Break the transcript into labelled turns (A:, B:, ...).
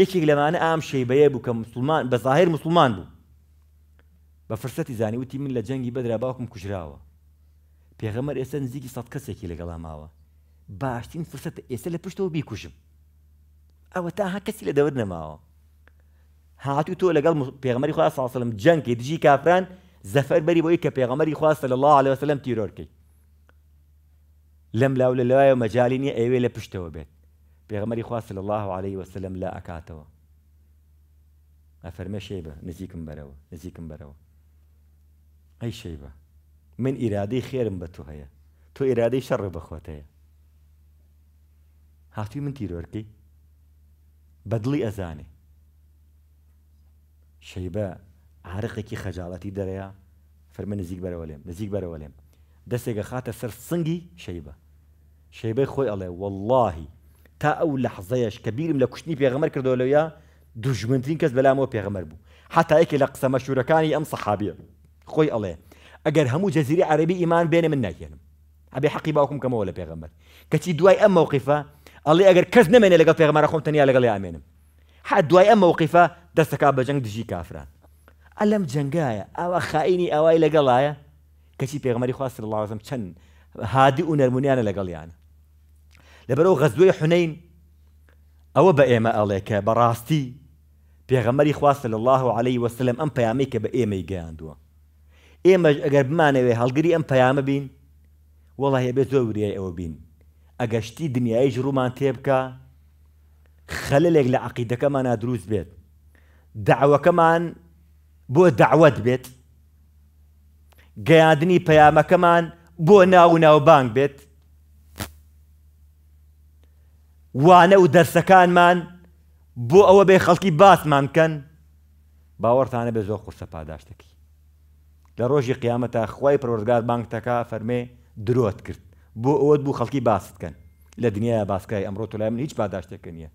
A: یەکێک لەمانە ئام شەیبەیە بوو کە مسلمان بە مسلمان بوو بە فرسەتی زانی وتی من لە جەنگی بەدرا باوکم کوژراوە پێغەمەر ئێستا نزیکی سەد کەسێکی لەگەڵا ماوە باشترین فرسەت ئێستا لە پشتەوە بیکوژم ئەوە تا ها کەسی لە دەور نەماوە هاتو تۆ لەگەڵ پێغمەری خوا ساسەلم جەنگی دژی کافران زەفەر بەری بۆی کە پێغەمەری خواستە لە الله عليه وسلم تیرۆرکەی لەم لاو لە لەوایە مەجای نیە ئەوێ لە پێغمەری خواست لە الله عليه وسلم لا ئەکاتەوە ئەفەرمە شيبة نزیکم بەرەوە نزیکم بەرەوە أي شيبة من ئیرادەی خێرم هي تو هەیە تۆ ئیرادەی شەڕ بەخۆت هەیە هاتووی من تیرۆرکی بەدڵی ئەزانێ شەیبە عرقێکی خەجاڵەتی دەرەیە فەرمە نزیک بەرەوە لێم نزیک بەرەوە لێم دەستێکە خاتە شيبة سنگی خوي شەیبەی والله واللهی تا ئەو لەحزەیەش کە بیرم لە کوشتنی پێغەمەر کردەوە لەویا دوژمنترین کەس بەلامەوە پێغەمەر بوو حتا یەکێ لە قسە مەشورەکانی ئەم سەحابە خۆی ئەڵێ ئەگەر هەموو عربی ئیمان بێنە من ناکێنم ابي حقی باوکم کەمەوە لە پێغەمبەر کەچی دوای ئەم مووقفە ئەڵێ ئەگەر کەس نمێنێ لەگە پێغمەرە خۆم تەنیا لەگەڵ ئامێنم حد دوای ئەم الم دەستەکە بە او دژی کافران ئەلەم جنگایە ئەوە خائینی پیغمبر لەگەڵایە کەچی پێغمەری خواست لازم چەند هادی و نەرمونیانە لەگەڵیانە لبرو غزوه حنين او بايما عليك براستي کە بەڕاستی پێغەمەری الله عليه وسلم ام پەیامی بايما بە ايما اگر ئێمە ئەگەر بمانەوێ ام ئەم بين والله يا بزوري زۆر وریای اگشتي دنيا ئەگەشتی دنیایش ڕوومان تێ بکە خەلەلێک لە عقیدەکەمان دروست بێت دعوەکەمان بۆ دعوت بێت گەیاندنی پەیامەکەمان بۆ ناو بانك بيت وانە و دەرسەکانمان بۆ ئەوە بێ خەڵکی باسمان بکەن باوەڕتانە بێ زۆر قورسە پاداشتەکی لە ڕۆژی قیامەتە خی پرۆزگار بانکتەکە فەرمێ درۆت کرد بۆ ئەوەت بوو خەڵکی باس بکەن لە دنیای باسکای ئەمڕۆ تۆلای من هیچ پاداشتەکە نییە